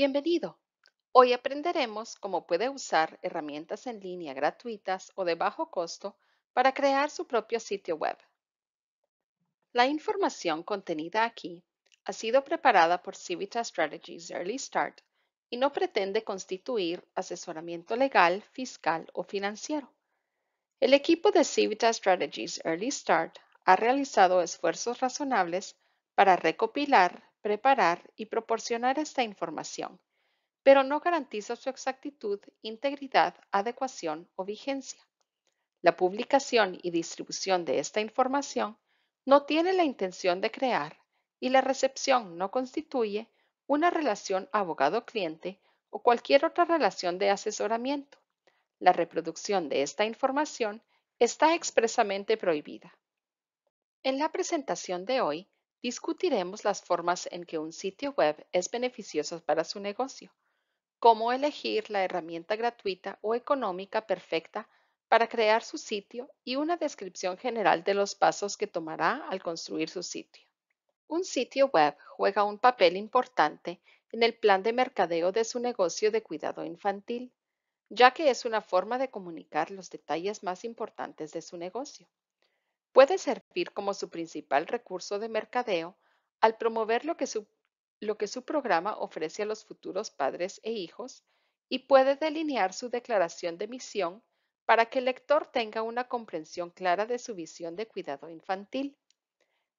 Bienvenido. Hoy aprenderemos cómo puede usar herramientas en línea gratuitas o de bajo costo para crear su propio sitio web. La información contenida aquí ha sido preparada por Civita Strategies Early Start y no pretende constituir asesoramiento legal, fiscal o financiero. El equipo de Civita Strategies Early Start ha realizado esfuerzos razonables para recopilar, preparar y proporcionar esta información, pero no garantiza su exactitud, integridad, adecuación o vigencia. La publicación y distribución de esta información no tiene la intención de crear y la recepción no constituye una relación abogado-cliente o cualquier otra relación de asesoramiento. La reproducción de esta información está expresamente prohibida. En la presentación de hoy Discutiremos las formas en que un sitio web es beneficioso para su negocio, cómo elegir la herramienta gratuita o económica perfecta para crear su sitio y una descripción general de los pasos que tomará al construir su sitio. Un sitio web juega un papel importante en el plan de mercadeo de su negocio de cuidado infantil, ya que es una forma de comunicar los detalles más importantes de su negocio. Puede servir como su principal recurso de mercadeo al promover lo que su, programa ofrece a los futuros padres e hijos y puede delinear su declaración de misión para que el lector tenga una comprensión clara de su visión de cuidado infantil.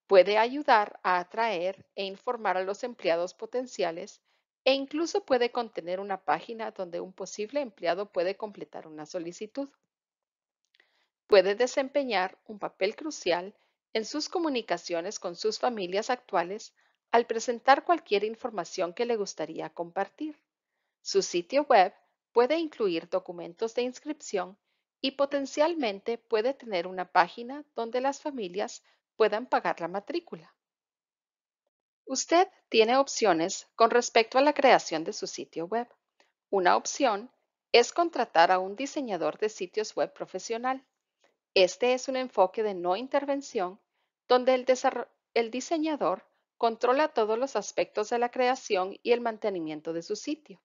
Puede ayudar a atraer e informar a los empleados potenciales e incluso puede contener una página donde un posible empleado puede completar una solicitud puede desempeñar un papel crucial en sus comunicaciones con sus familias actuales al presentar cualquier información que le gustaría compartir. Su sitio web puede incluir documentos de inscripción y potencialmente puede tener una página donde las familias puedan pagar la matrícula. Usted tiene opciones con respecto a la creación de su sitio web. Una opción es contratar a un diseñador de sitios web profesional. Este es un enfoque de no intervención donde el, diseñador controla todos los aspectos de la creación y el mantenimiento de su sitio.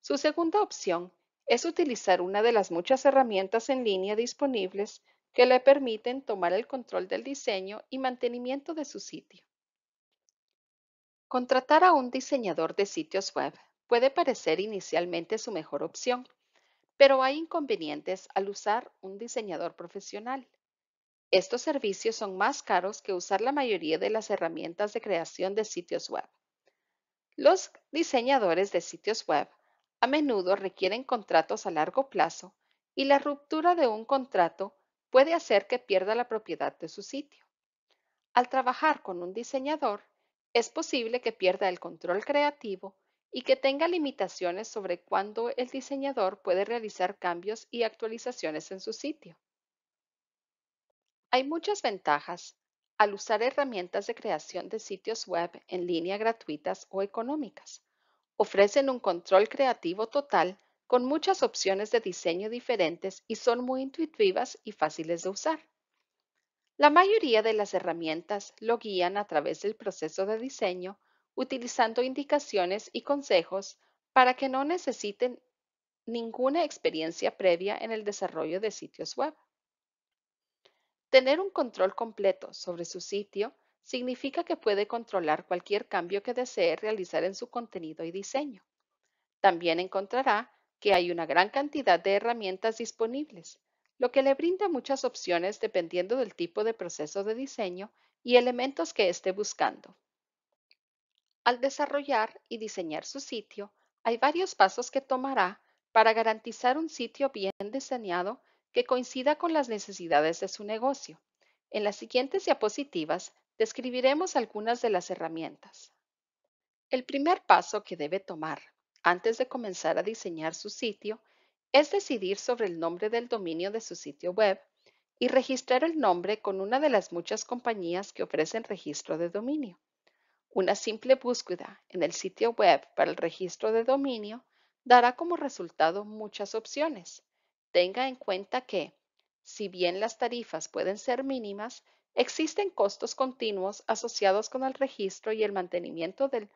Su segunda opción es utilizar una de las muchas herramientas en línea disponibles que le permiten tomar el control del diseño y mantenimiento de su sitio. Contratar a un diseñador de sitios web puede parecer inicialmente su mejor opción, pero hay inconvenientes al usar un diseñador profesional. Estos servicios son más caros que usar la mayoría de las herramientas de creación de sitios web. Los diseñadores de sitios web a menudo requieren contratos a largo plazo y la ruptura de un contrato puede hacer que pierda la propiedad de su sitio. Al trabajar con un diseñador, es posible que pierda el control creativo y que tenga limitaciones sobre cuándo el diseñador puede realizar cambios y actualizaciones en su sitio. Hay muchas ventajas al usar herramientas de creación de sitios web en línea gratuitas o económicas. Ofrecen un control creativo total con muchas opciones de diseño diferentes y son muy intuitivas y fáciles de usar. La mayoría de las herramientas lo guían a través del proceso de diseño utilizando indicaciones y consejos para que no necesiten ninguna experiencia previa en el desarrollo de sitios web. Tener un control completo sobre su sitio significa que puede controlar cualquier cambio que desee realizar en su contenido y diseño. También encontrará que hay una gran cantidad de herramientas disponibles, lo que le brinda muchas opciones dependiendo del tipo de proceso de diseño y elementos que esté buscando. Al desarrollar y diseñar su sitio, hay varios pasos que tomará para garantizar un sitio bien diseñado que coincida con las necesidades de su negocio. En las siguientes diapositivas describiremos algunas de las herramientas. El primer paso que debe tomar antes de comenzar a diseñar su sitio es decidir sobre el nombre del dominio de su sitio web y registrar el nombre con una de las muchas compañías que ofrecen registro de dominio. Una simple búsqueda en el sitio web para el registro de dominio dará como resultado muchas opciones. Tenga en cuenta que, si bien las tarifas pueden ser mínimas, existen costos continuos asociados con el registro y el mantenimiento del,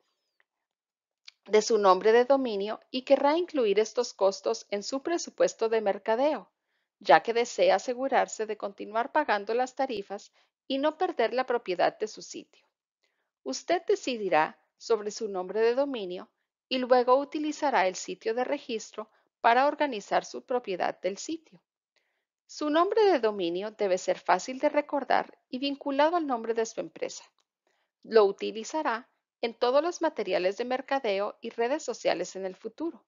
de su nombre de dominio y querrá incluir estos costos en su presupuesto de mercadeo, ya que desea asegurarse de continuar pagando las tarifas y no perder la propiedad de su sitio. Usted decidirá sobre su nombre de dominio y luego utilizará el sitio de registro para organizar su propiedad del sitio. Su nombre de dominio debe ser fácil de recordar y vinculado al nombre de su empresa. Lo utilizará en todos los materiales de mercadeo y redes sociales en el futuro.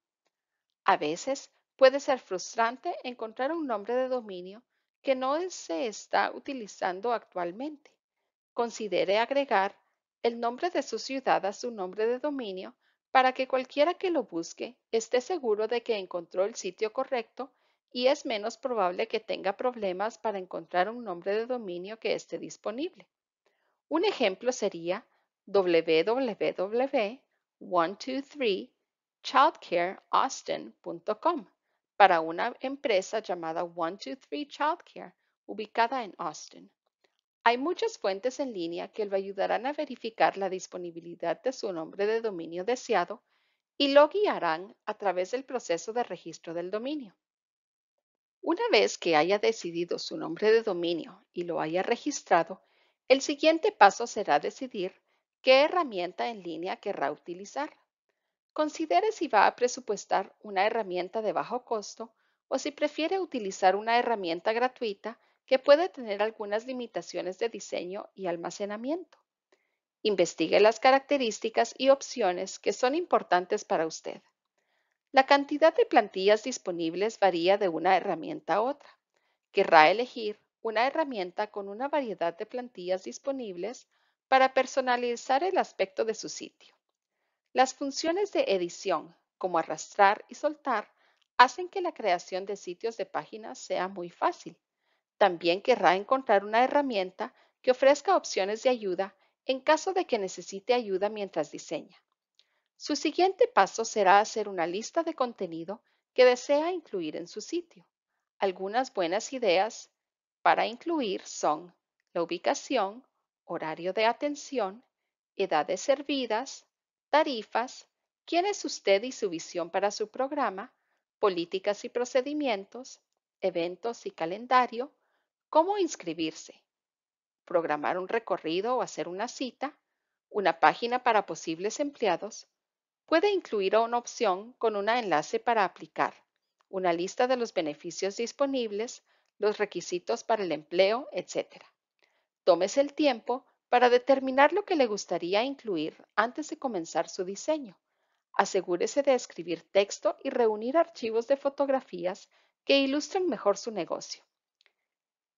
A veces puede ser frustrante encontrar un nombre de dominio que no se está utilizando actualmente. Considere agregar el nombre de su ciudad a su nombre de dominio para que cualquiera que lo busque esté seguro de que encontró el sitio correcto y es menos probable que tenga problemas para encontrar un nombre de dominio que esté disponible. Un ejemplo sería www.123childcareaustin.com para una empresa llamada 123 Childcare ubicada en Austin. Hay muchas fuentes en línea que lo ayudarán a verificar la disponibilidad de su nombre de dominio deseado y lo guiarán a través del proceso de registro del dominio. Una vez que haya decidido su nombre de dominio y lo haya registrado, el siguiente paso será decidir qué herramienta en línea querrá utilizar. Considere si va a presupuestar una herramienta de bajo costo o si prefiere utilizar una herramienta gratuita que puede tener algunas limitaciones de diseño y almacenamiento. Investigue las características y opciones que son importantes para usted. La cantidad de plantillas disponibles varía de una herramienta a otra. Querrá elegir una herramienta con una variedad de plantillas disponibles para personalizar el aspecto de su sitio. Las funciones de edición, como arrastrar y soltar, hacen que la creación de sitios de páginas sea muy fácil también querrá encontrar una herramienta que ofrezca opciones de ayuda en caso de que necesite ayuda mientras diseña. Su siguiente paso será hacer una lista de contenido que desea incluir en su sitio. Algunas buenas ideas para incluir son la ubicación, horario de atención, edades servidas, tarifas, quién es usted y su visión para su programa, políticas y procedimientos, eventos y calendario, cómo inscribirse, programar un recorrido o hacer una cita, una página para posibles empleados, puede incluir una opción con un enlace para aplicar, una lista de los beneficios disponibles, los requisitos para el empleo, etc. Tómese el tiempo para determinar lo que le gustaría incluir antes de comenzar su diseño. Asegúrese de escribir texto y reunir archivos de fotografías que ilustren mejor su negocio.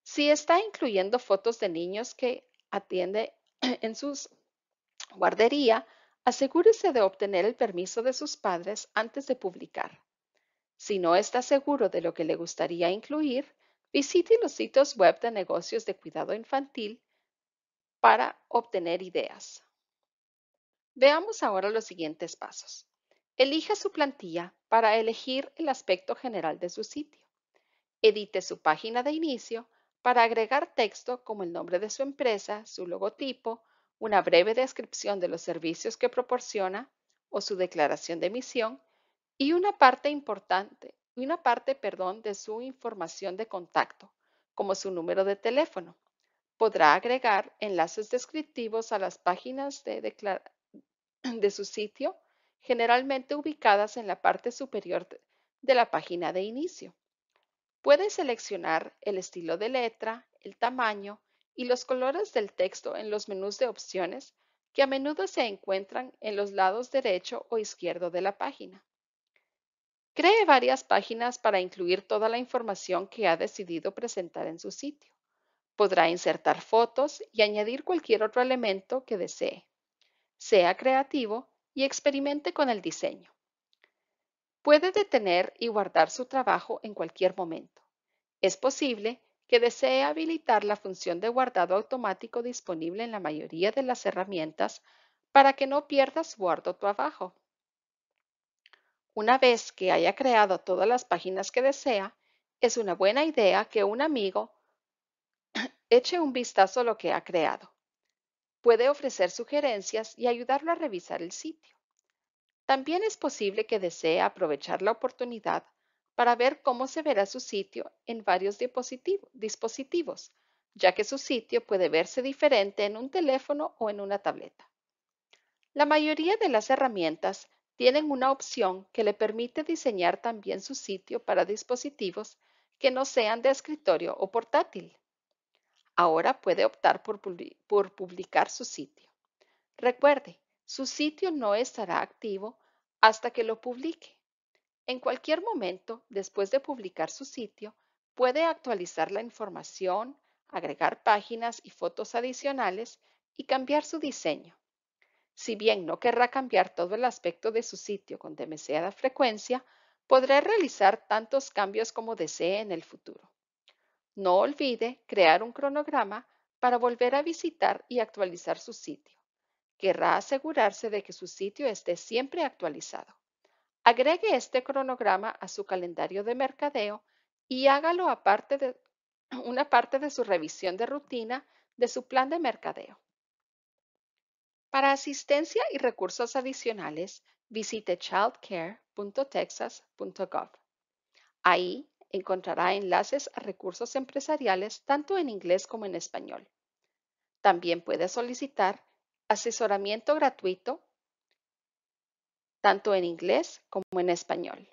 Si está incluyendo fotos de niños que atiende en su guardería, asegúrese de obtener el permiso de sus padres antes de publicar. Si no está seguro de lo que le gustaría incluir, visite los sitios web de negocios de cuidado infantil para obtener ideas. Veamos ahora los siguientes pasos. Elija su plantilla para elegir el aspecto general de su sitio. Edite su página de inicio para agregar texto como el nombre de su empresa, su logotipo, una breve descripción de los servicios que proporciona o su declaración de misión y una parte importante, una parte, perdón, de su información de contacto, como su número de teléfono. Podrá agregar enlaces descriptivos a las páginas de, de su sitio, generalmente ubicadas en la parte superior de la página de inicio. Puede seleccionar el estilo de letra, el tamaño y los colores del texto en los menús de opciones que a menudo se encuentran en los lados derecho o izquierdo de la página. Cree varias páginas para incluir toda la información que ha decidido presentar en su sitio. Podrá insertar fotos y añadir cualquier otro elemento que desee. Sea creativo y experimente con el diseño. Puede detener y guardar su trabajo en cualquier momento. Es posible que desee habilitar la función de guardado automático disponible en la mayoría de las herramientas para que no pierdas guardo tu trabajo. Una vez que haya creado todas las páginas que desea, es una buena idea que un amigo eche un vistazo a lo que ha creado. Puede ofrecer sugerencias y ayudarlo a revisar el sitio. También es posible que desee aprovechar la oportunidad para ver cómo se verá su sitio en varios dispositivos, ya que su sitio puede verse diferente en un teléfono o en una tableta. La mayoría de las herramientas tienen una opción que le permite diseñar también su sitio para dispositivos que no sean de escritorio o portátil. Ahora puede optar por, publicar su sitio. Recuerde, su sitio no estará activo hasta que lo publique. En cualquier momento, después de publicar su sitio, puede actualizar la información, agregar páginas y fotos adicionales y cambiar su diseño. Si bien no querrá cambiar todo el aspecto de su sitio con demasiada frecuencia, podrá realizar tantos cambios como desee en el futuro. No olvide crear un cronograma para volver a visitar y actualizar su sitio. Querrá asegurarse de que su sitio esté siempre actualizado. Agregue este cronograma a su calendario de mercadeo y hágalo aparte de una parte de su revisión de rutina de su plan de mercadeo. Para asistencia y recursos adicionales, visite childcare.texas.gov. Ahí encontrará enlaces a recursos empresariales tanto en inglés como en español. También puede solicitar Asesoramiento gratuito, tanto en inglés como en español.